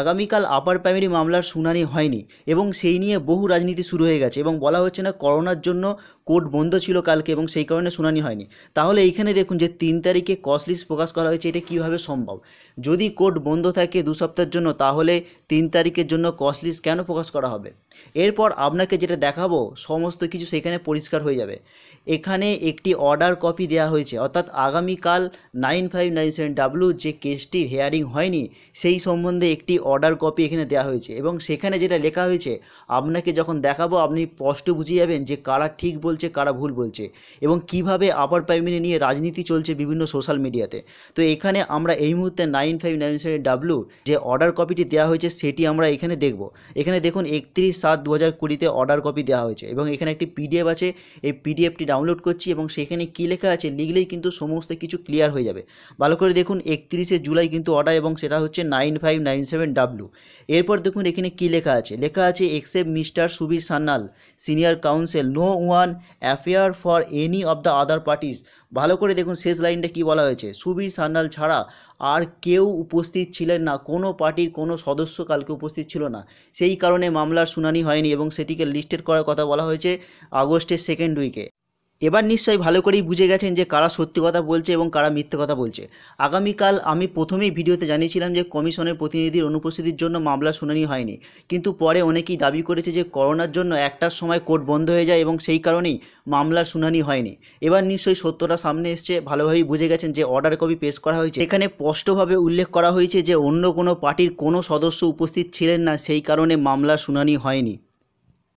আগামীকাল upper primary মামলার শুনানি হয়নি এবং সেই নিয়ে বহু রাজনীতি শুরু হয়ে গেছে এবং বলা হচ্ছে না করোনার জন্য কোর্ট বন্ধ ছিল কালকে এবং সেই কারণে শুনানি হয়নি তাহলে এইখানে দেখুন যে তিন তারিখে কস্টলিস্ট প্রকাশ করা হয়েছে এটা কীভাবে সম্ভব যদি কোর্ট বন্ধ থাকে দু সপ্তাহের জন্য তাহলে তিন তারিখের জন্য কস্টলিস্ট কেন প্রকাশ করা হবে এরপর আপনাকে যেটা দেখাবো সমস্ত কিছু সেখানে পরিষ্কার হয়ে যাবে এখানে একটি অর্ডার কপি দেওয়া হয়েছে অর্থাৎ আগামীকাল nine five nine seven W যে কেসটির হেয়ারিং হয়নি সেই সম্বন্ধে একটি অর্ডার কপি এখানে দেওয়া হয়েছে এবং সেখানে যেটা লেখা হয়েছে আপনাকে যখন দেখাবো আপনি স্পষ্ট বুঝিয়ে যাবেন যে কারা ঠিক বলছে কারা ভুল বলছে এবং কিভাবে আপার প্রাইমারি নিয়ে রাজনীতি চলছে বিভিন্ন সোশ্যাল মিডিয়াতে তো এখানে আমরা এই মুহূর্তে nine five nine seven W যে অর্ডার কপিটি দেওয়া হয়েছে সেটি আমরা এখানে দেখব এখানে দেখুন একত্রিশ সাত দু হাজার কুড়িতে অর্ডার কপি দেওয়া হয়েছে এবং এখানে একটি পিডিএফ আছে এই পিডিএফটি ডাউনলোড করছি এবং সেখানে কী লেখা আছে লিখলেই কিন্তু সমস্ত কিছু ক্লিয়ার হয়ে যাবে ভালো করে দেখুন একত্রিশে জুলাই কিন্তু অর্ডার এবং সেটা হচ্ছে নাইন ফাইভ নাইন সেভেন করবেন ডাব্লু এরপর দেখুন এখানে কি লেখা আছে লেখা আছে except mister Subir Sanyal senior counsel no one appear for any of the other parties ভালো করে দেখুন শেষ লাইনটা কি বলা হয়েছে সুবীর সান্নাল ছাড়া আর কেউ উপস্থিত ছিলেন না কোনো পার্টির কোনো সদস্য কালকে উপস্থিত ছিল না সেই কারণে মামলার শুনানি হয়নি এবং সেটিকে লিস্টেড করার কথা বলা হয়েছে আগস্টের সেকেন্ড উইকে এবার নিশ্চয়ই ভালো করেই বুঝে গেছেন যে কারা সত্যি কথা বলছে এবং কারা মিথ্যে কথা বলছে আগামীকাল আমি প্রথমেই ভিডিওতে জানিয়েছিলাম যে কমিশনের প্রতিনিধির অনুপস্থিতির জন্য মামলা শুনানি হয়নি কিন্তু পরে অনেকেই দাবি করেছে যে করোনার জন্য একটার সময় কোর্ট বন্ধ হয়ে যায় এবং সেই কারণেই মামলার শুনানি হয়নি এবার নিশ্চয়ই সত্যটা সামনে এসছে ভালোভাবেই বুঝে গেছেন যে অর্ডার কপি পেশ করা হয়েছে এখানে স্পষ্টভাবে উল্লেখ করা হয়েছে যে অন্য কোনো পার্টির কোনো সদস্য উপস্থিত ছিলেন না সেই কারণে মামলার শুনানি হয়নি